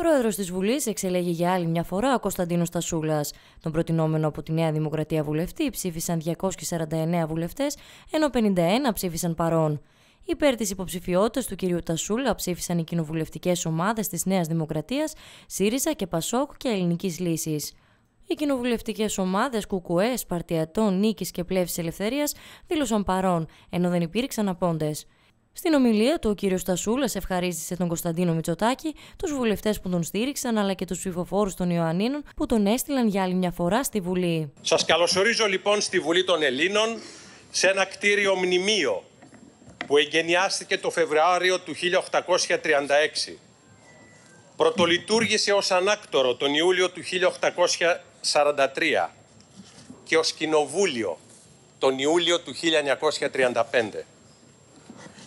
Πρόεδρος της Βουλής εξελέγει για άλλη μια φορά ο Κωνσταντίνος Τασούλας. Τον προτινόμενο από τη Νέα Δημοκρατία βουλευτή ψήφισαν 249 βουλευτές, ενώ 51 ψήφισαν παρόν. Υπέρ της υποψηφιότητας του κυρίου Τασούλα ψήφισαν οι κοινοβουλευτικές ομάδες της Νέας Δημοκρατίας, ΣΥΡΙΖΑ και ΠΑΣΟΚ και Ελληνικής Λύσης. Οι κοινοβουλευτικές ομάδες Κουκουέ, Σπαρτιατών, Νίκης και Πλεύσης Ελευθερίας δήλωσαν παρόν, ενώ δεν υπήρξαν απόντες. Στην ομιλία του, ο κύριος Στασούλας ευχαρίστησε τον Κωνσταντίνο Μητσοτάκη, τους βουλευτές που τον στήριξαν αλλά και τους ψηφοφόρους των Ιωαννίνων που τον έστειλαν για άλλη μια φορά στη Βουλή. Σας καλωσορίζω λοιπόν στη Βουλή των Ελλήνων σε ένα κτίριο μνημείο που εγκαινιάστηκε το Φεβρουάριο του 1836. Πρωτολειτουργήσε ως ανάκτορο τον Ιούλιο του 1843 και ως κοινοβούλιο τον Ιούλιο του 1935.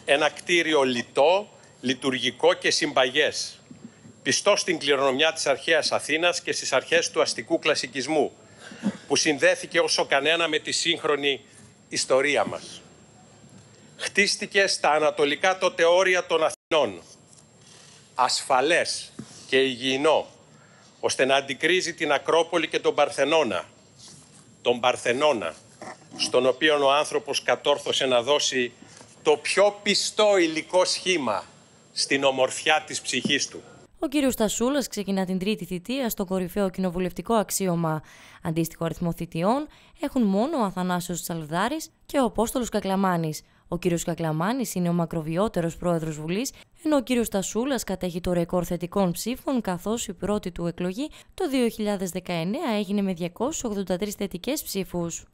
Ένα κτίριο λιτό, λειτουργικό και συμπαγές. Πιστό στην κληρονομιά της αρχαίας Αθήνας και στις αρχές του αστικού κλασικισμού, που συνδέθηκε όσο κανένα με τη σύγχρονη ιστορία μας. Χτίστηκε στα ανατολικά τότε όρια των Αθηνών, ασφαλές και υγιεινό, ώστε να αντικρίζει την Ακρόπολη και τον Παρθενώνα, τον Παρθενώνα, στον οποίο ο άνθρωπος κατόρθωσε να δώσει το πιο πιστό υλικό σχήμα στην ομορφιά της ψυχής του. Ο κύριος Στασούλας ξεκινά την τρίτη θητεία στο κορυφαίο κοινοβουλευτικό αξίωμα. Αντίστοιχο αριθμό θητιών έχουν μόνο ο Αθανάσιος Τσαλδάρης και ο Απόστολος Κακλαμάνης. Ο κύριος Κακλαμάνης είναι ο μακροβιότερος πρόεδρος Βουλής, ενώ ο κύριος Στασούλας κατέχει το ρεκόρ θετικών ψήφων, καθώς η πρώτη του εκλογή το 2019 έγινε με 283 θετικές ψήφους.